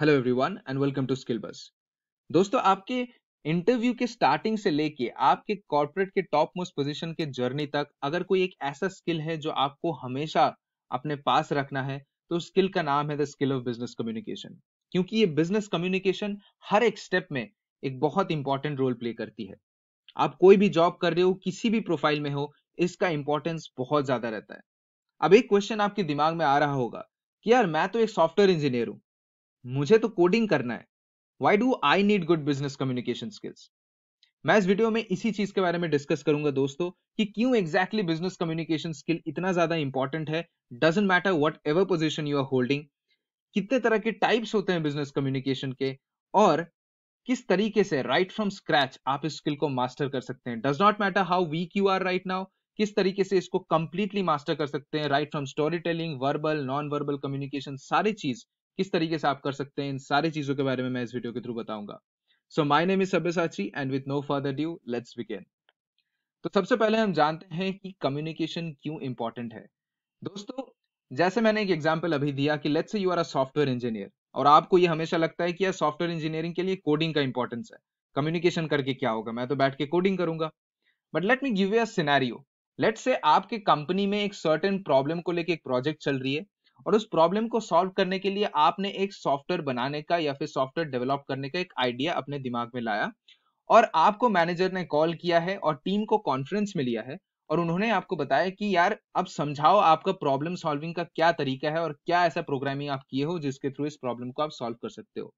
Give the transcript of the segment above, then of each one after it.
Hello everyone and welcome to skill bus दोस्तों आपके interview के स्टार्टिंग से लेके आपके कॉर्पोरेट के टॉप मोस्ट पोजीशन के जर्नी तक अगर कोई एक ऐसा स्किल है जो आपको हमेशा अपने पास रखना है तो स्किल का नाम है the skill of business communication क्योंकि ये बिजनेस कम्युनिकेशन हर एक स्टेप में एक बहुत इंपॉर्टेंट रोल प्ले करती है आप कोई भी जॉब कर रहे हो किसी भी प्रोफाइल में हो इसका इंपॉर्टेंस बहुत ज्यादा रहता है अब एक क्वेश्चन आपके दिमाग में आ रहा होगा कि यार मैं तो एक सॉफ्टवेयर इंजीनियर हूँ मुझे तो कोडिंग करना है why do I need good business communication skills मैं इस वीडियो में इसी चीज के बारे में डिस्कस करूंगा दोस्तों कि क्यों एग्जैक्टली बिजनेस कम्युनिकेशन स्किल इतना ज्यादा इंपॉर्टेंट है doesn't matter whatever position you are holding कितने तरह के टाइप्स होते हैं बिजनेस कम्युनिकेशन के और किस तरीके से राइट फ्रॉम स्क्रैच आप इस स्किल को मास्टर कर सकते हैं does not matter how weak you are right now किस तरीके से इसको कंप्लीटली मास्टर कर सकते हैं right from story telling verbal non verbal communication सारी चीज किस तरीके से आप कर सकते हैं इन सारी चीजों के बारे में मैं इस वीडियो के थ्रू बताऊंगा so my name is Sabyasachi and with no further due let's begin तो सबसे पहले हम जानते हैं कि कम्युनिकेशन क्यों इंपॉर्टेंट है दोस्तों जैसे मैंने एक एग्जाम्पल अभी दिया कि let's say you are a software engineer और आपको ये हमेशा लगता है कि यार सॉफ्टवेयर इंजीनियरिंग के लिए कोडिंग का इंपॉर्टेंस है कम्युनिकेशन करके क्या होगा मैं तो बैठ के कोडिंग करूंगा but let me give you a scenario let say आपके कंपनी में एक सर्टेन प्रॉब्लम को लेके एक प्रोजेक्ट चल रही है और उस प्रॉब्लम को सॉल्व करने के लिए आपने एक सॉफ्टवेयर बनाने का या फिर सॉफ्टवेयर डेवलप करने का एक आइडिया अपने दिमाग में लाया और आपको मैनेजर ने कॉल किया है और टीम को कॉन्फ्रेंस में लिया है और उन्होंने आपको बताया कि यार अब समझाओ आपका प्रॉब्लम सॉल्विंग का क्या तरीका है और क्या ऐसा प्रोग्रामिंग आप किए हो जिसके थ्रू इस प्रॉब्लम को आप सॉल्व कर सकते हो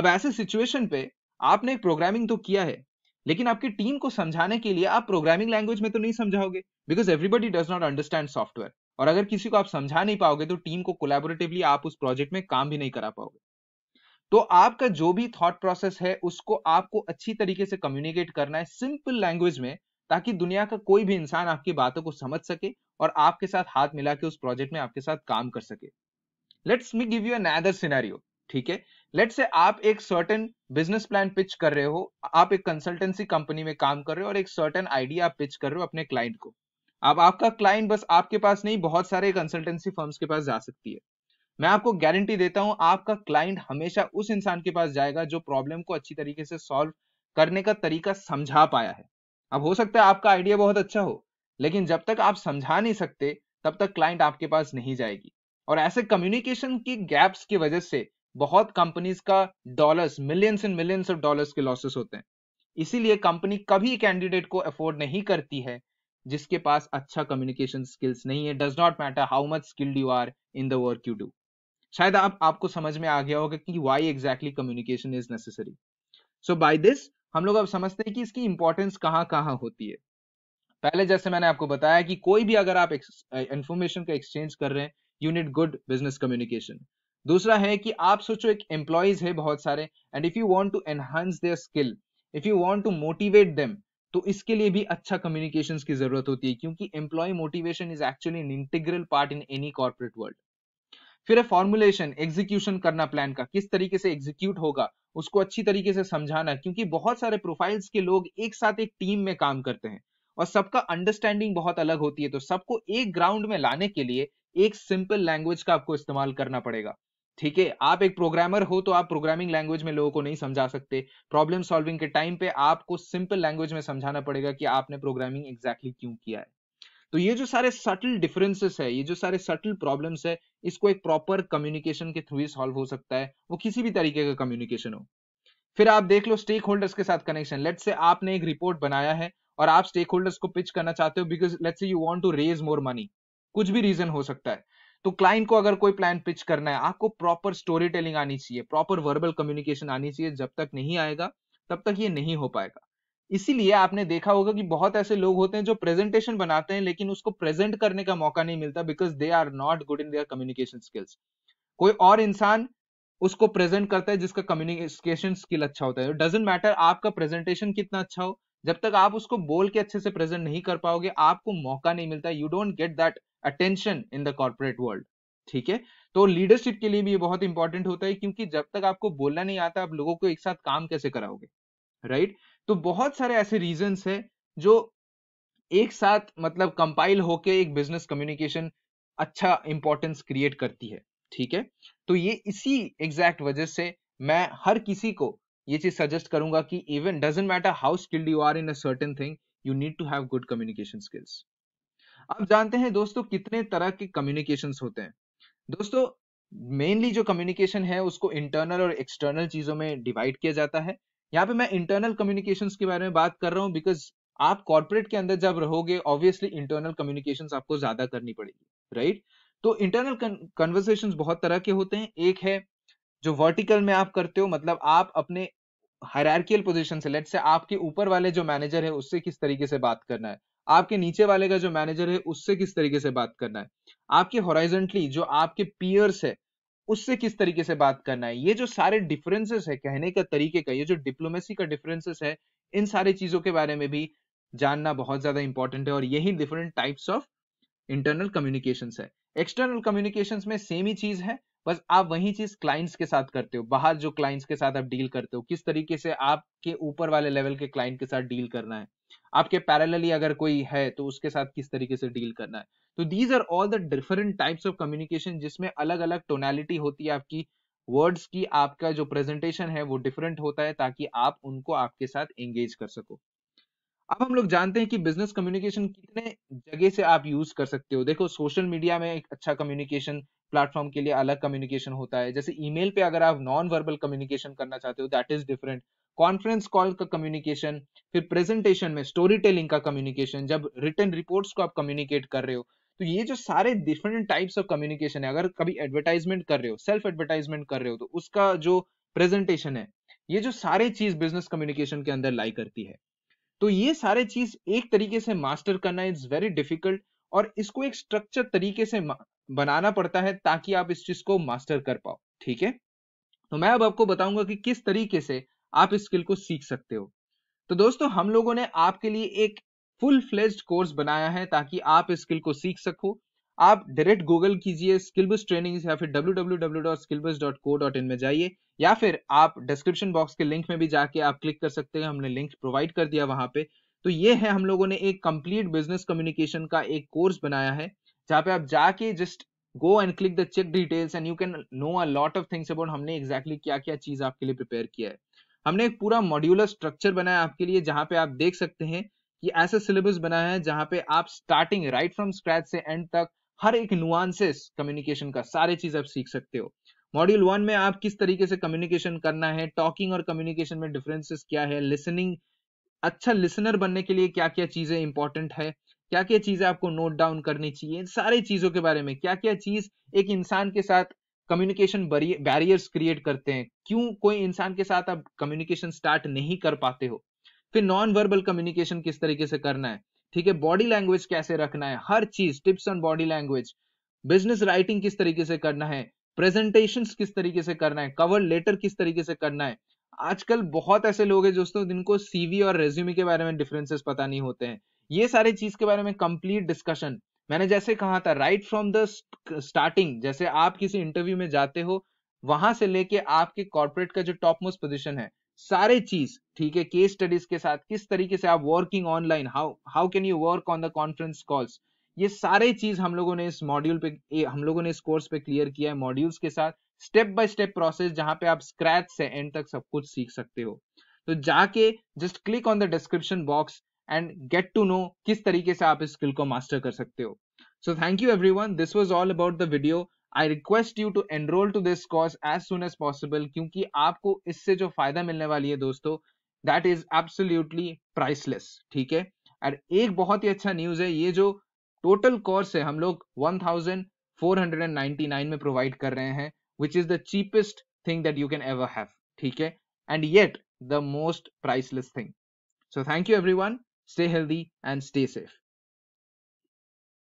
अब ऐसे सिचुएशन पे आपने एक प्रोग्रामिंग तो किया है लेकिन आपकी टीम को समझाने के लिए आप प्रोग्रामिंग लैंग्वेज में तो नहीं समझाओगे because everybody does not understand software और अगर किसी को आप समझा नहीं पाओगे तो टीम को कोलेबोरेटिवली आप उस प्रोजेक्ट में काम भी नहीं करा पाओगे तो आपका जो भी थॉट प्रोसेस है उसको आपको अच्छी तरीके से कम्युनिकेट करना है सिंपल लैंग्वेज में ताकि दुनिया का कोई भी इंसान आपकी बातों को समझ सके और आपके साथ हाथ मिला के उस प्रोजेक्ट में आपके साथ काम कर सके let's me give you other scenario ठीक है लेट्स से आप एक सर्टेन बिजनेस प्लान पिच कर रहे हो आप एक कंसल्टेंसी कंपनी में काम कर रहे हो और एक सर्टेन आइडिया आप पिच कर रहे हो अपने क्लाइंट को अब आपका क्लाइंट बस आपके पास नहीं बहुत सारे कंसल्टेंसी फर्म्स के पास जा सकती है मैं आपको गारंटी देता हूं आपका क्लाइंट हमेशा उस इंसान के पास जाएगा जो प्रॉब्लम को अच्छी तरीके से सॉल्व करने का तरीका समझा पाया है अब हो सकता है आपका आइडिया बहुत अच्छा हो लेकिन जब तक आप समझा नहीं सकते तब तक क्लाइंट आपके पास नहीं जाएगी और ऐसे कम्युनिकेशन की गैप्स की वजह से बहुत कंपनीज का dollars millions and millions of dollars के लॉसेस होते हैं इसीलिए कंपनी कभी कैंडिडेट को अफोर्ड नहीं करती है जिसके पास अच्छा कम्युनिकेशन स्किल्स नहीं है does not matter how much skilled you are in the work you do शायद आप आपको समझ में आ गया होगा कि why exactly communication is necessary so by this हम लोग अब समझते हैं कि इसकी इंपॉर्टेंस कहाँ कहाँ होती है पहले जैसे मैंने आपको बताया कि कोई भी अगर आप इंफॉर्मेशन का एक्सचेंज कर रहे हैं you need good business communication दूसरा है कि आप सोचो एक एम्प्लॉयज है बहुत सारे and if you want to enhance their skill if you want to motivate them तो इसके लिए भी अच्छा कम्युनिकेशन की जरूरत होती है क्योंकि employee motivation is actually an integral part in any corporate world फिर है फॉर्मुलेशन एग्जीक्यूशन करना प्लान का किस तरीके से एग्जीक्यूट होगा उसको अच्छी तरीके से समझाना क्योंकि बहुत सारे प्रोफाइल्स के लोग एक साथ एक टीम में काम करते हैं और सबका अंडरस्टैंडिंग बहुत अलग होती है तो सबको एक ग्राउंड में लाने के लिए एक सिंपल लैंग्वेज का आपको इस्तेमाल करना पड़ेगा ठीक है आप एक प्रोग्रामर हो तो आप प्रोग्रामिंग लैंग्वेज में लोगों को नहीं समझा सकते प्रॉब्लम सॉल्विंग के टाइम पे आपको सिंपल लैंग्वेज में समझाना पड़ेगा कि आपने प्रोग्रामिंग एग्जैक्टली क्यों किया है तो ये जो सारे सटल डिफरेंसेस है ये जो सारे सटल प्रॉब्लम्स है इसको एक प्रॉपर कम्युनिकेशन के थ्रू ही सॉल्व हो सकता है वो किसी भी तरीके का कम्युनिकेशन हो फिर आप देख लो स्टेक होल्डर्स के साथ कनेक्शन लेट से आपने एक रिपोर्ट बनाया है और आप स्टेक होल्डर्स को पिच करना चाहते हो because let say you want to raise more money कुछ भी रीजन हो सकता है तो क्लाइंट को अगर कोई प्लान पिच करना है आपको प्रॉपर स्टोरी टेलिंग आनी चाहिए प्रॉपर वर्बल कम्युनिकेशन आनी चाहिए जब तक नहीं आएगा तब तक ये नहीं हो पाएगा इसीलिए आपने देखा होगा कि बहुत ऐसे लोग होते हैं जो प्रेजेंटेशन बनाते हैं लेकिन उसको प्रेजेंट करने का मौका नहीं मिलता because they are not good in their communication skills कोई और इंसान उसको प्रेजेंट करता है जिसका कम्युनिकेशन स्किल अच्छा होता है डजेंट मैटर आपका प्रेजेंटेशन कितना अच्छा हो जब तक आप उसको बोल के अच्छे से प्रेजेंट नहीं कर पाओगे आपको मौका नहीं मिलता you don't get that attention in the corporate world ठीक है तो लीडरशिप के लिए भी ये बहुत इंपॉर्टेंट होता है क्योंकि जब तक आपको बोलना नहीं आता आप लोगों को एक साथ काम कैसे कराओगे राइट तो बहुत सारे ऐसे रीजन है जो एक साथ मतलब कंपाइल होके एक बिजनेस कम्युनिकेशन अच्छा इंपॉर्टेंस क्रिएट करती है ठीक है तो ये इसी एग्जैक्ट वजह से मैं हर किसी को ये चीज सजेस्ट करूंगा कि even doesn't matter how skilled you are in a certain thing you need to have good communication skills आप जानते हैं दोस्तों कितने तरह के कम्युनिकेशन होते हैं दोस्तों मेनली जो कम्युनिकेशन है उसको इंटरनल और एक्सटर्नल चीजों में डिवाइड किया जाता है यहाँ पे मैं इंटरनल कम्युनिकेशन के बारे में बात कर रहा हूँ बिकॉज आप कॉर्पोरेट के अंदर जब रहोगे ऑब्वियसली इंटरनल कम्युनिकेशन आपको ज्यादा करनी पड़ेगी राइट तो इंटरनल कन्वर्सेशन बहुत तरह के होते हैं एक है जो वर्टिकल में आप करते हो मतलब आप अपने हरारकियल पोजिशन से लेट से आपके ऊपर वाले जो मैनेजर है उससे किस तरीके से बात करना है आपके नीचे वाले का जो मैनेजर है उससे किस तरीके से बात करना है आपके हॉराइजेंटली जो आपके पियर्स है उससे किस तरीके से बात करना है ये जो सारे डिफरेंसेस है कहने का तरीके का ये जो डिप्लोमेसी का डिफरेंसेस है इन सारी चीजों के बारे में भी जानना बहुत ज्यादा इंपॉर्टेंट है और यही different types of internal communication है एक्सटर्नल कम्युनिकेशन में सेम ही चीज है बस आप वही चीज क्लाइंट्स के साथ करते हो बाहर जो क्लाइंट्स के साथ आप डील करते हो किस तरीके से आपके ऊपर वाले लेवल के क्लाइंट के साथ डील करना है आपके पैरेलली अगर कोई है तो उसके साथ किस तरीके से डील करना है तो these are all the different types of communication जिसमें अलग अलग टोनैलिटी होती है आपकी वर्ड्स की आपका जो प्रेजेंटेशन है वो डिफरेंट होता है ताकि आप उनको आपके साथ एंगेज कर सको अब हम लोग जानते हैं कि बिजनेस कम्युनिकेशन कितने जगह से आप यूज कर सकते हो देखो सोशल मीडिया में एक अच्छा कम्युनिकेशन प्लेटफॉर्म के लिए अलग कम्युनिकेशन होता है जैसे ईमेल पे अगर आप नॉन वर्बल कम्युनिकेशन करना चाहते हो that is different conference call का कम्युनिकेशन फिर प्रेजेंटेशन में स्टोरी टेलिंग का कम्युनिकेशन जब रिटर्न रिपोर्ट्स को आप कम्युनिकेट कर रहे हो तो ये जो सारे डिफरेंट टाइप्स ऑफ कम्युनिकेशन है अगर कभी एडवर्टाइजमेंट कर रहे हो सेल्फ एडवर्टाइजमेंट कर रहे हो तो उसका जो प्रेजेंटेशन है ये जो सारे चीज बिजनेस कम्युनिकेशन के अंदर लाई करती है तो ये सारे चीज एक तरीके से मास्टर करना इज वेरी डिफिकल्ट और इसको एक स्ट्रक्चर तरीके से बनाना पड़ता है ताकि आप इस चीज को मास्टर कर पाओ ठीक है तो मैं अब आपको बताऊंगा कि किस तरीके से आप इस स्किल को सीख सकते हो तो दोस्तों हम लोगों ने आपके लिए एक फुल फ्लेज्ड कोर्स बनाया है ताकि आप इस स्किल को सीख सको आप डायरेक्ट गूगल कीजिए स्किलबस ट्रेनिंग या फिर www.skillbus.co.in में जाइए या फिर आप डिस्क्रिप्शन बॉक्स के लिंक में भी जाके आप क्लिक कर सकते हैं हमने लिंक प्रोवाइड कर दिया वहां पे तो ये है हम लोगों ने एक कंप्लीट बिजनेस कम्युनिकेशन का एक कोर्स बनाया है जहाँ पे आप जाके just go and click the check details and you can know a lot of things about हमने एग्जैक्टली exactly क्या क्या चीज आपके लिए प्रिपेयर किया है हमने एक पूरा मॉड्यूलर स्ट्रक्चर बनाया आपके लिए जहां पे आप देख सकते हैं कि ऐसा सिलेबस बनाया है जहां पे आप स्टार्टिंग राइट फ्रॉम स्क्रैच से एंड तक हर एक नुआंसेस कम्युनिकेशन का सारे चीज आप सीख सकते हो मॉड्यूल वन में आप किस तरीके से कम्युनिकेशन करना है टॉकिंग और कम्युनिकेशन में डिफरेंसेस क्या है लिसनिंग अच्छा लिसनर बनने के लिए क्या क्या चीजें इंपॉर्टेंट है क्या क्या चीजें आपको नोट डाउन करनी चाहिए इन सारी चीजों के बारे में क्या क्या चीज एक इंसान के साथ कम्युनिकेशन बैरियर्स क्रिएट करते हैं क्यों कोई इंसान के साथ आप कम्युनिकेशन स्टार्ट नहीं कर पाते हो फिर नॉन वर्बल कम्युनिकेशन किस तरीके से करना है ठीक है बॉडी लैंग्वेज कैसे रखना है हर चीज tips on body language business writing किस तरीके से करना है प्रेजेंटेशन किस तरीके से करना है कवर लेटर किस तरीके से करना है आजकल बहुत ऐसे लोग हैं दोस्तों जिनको सीवी और रेज्यूमे के बारे में डिफरेंसेस पता नहीं होते हैं ये सारी चीज के बारे में कंप्लीट डिस्कशन मैंने जैसे कहा था राइट फ्रॉम द स्टार्टिंग जैसे आप किसी इंटरव्यू में जाते हो वहां से लेके आपके कॉर्पोरेट का जो टॉप मोस्ट पोजिशन है सारे चीज ठीक है केस स्टडीज के साथ किस तरीके से आप working online how how can you work on the conference calls ये सारे चीज हम लोगों ने इस मॉड्यूल पे हम लोगों ने इस कोर्स पे क्लियर किया है मॉड्यूल्स के साथ स्टेप बाय स्टेप प्रोसेस जहां पे आप स्क्रैच से एंड तक सब कुछ सीख सकते हो तो जाके just click on the description box and get to know किस तरीके से आप इस स्किल को मास्टर कर सकते हो So thank you everyone. This was all about the video. I request you to enroll to this course as soon as possible क्योंकि आपको इससे जो फायदा मिलने वाली है दोस्तों that is absolutely priceless ठीक है और एक बहुत ही अच्छा न्यूज़ है ये जो टोटल हम लोग 1499 में प्रोवाइड कर रहे हैं which is the cheapest thing that you can ever have ठीक है and yet the most priceless thing so thank you everyone stay healthy and stay safe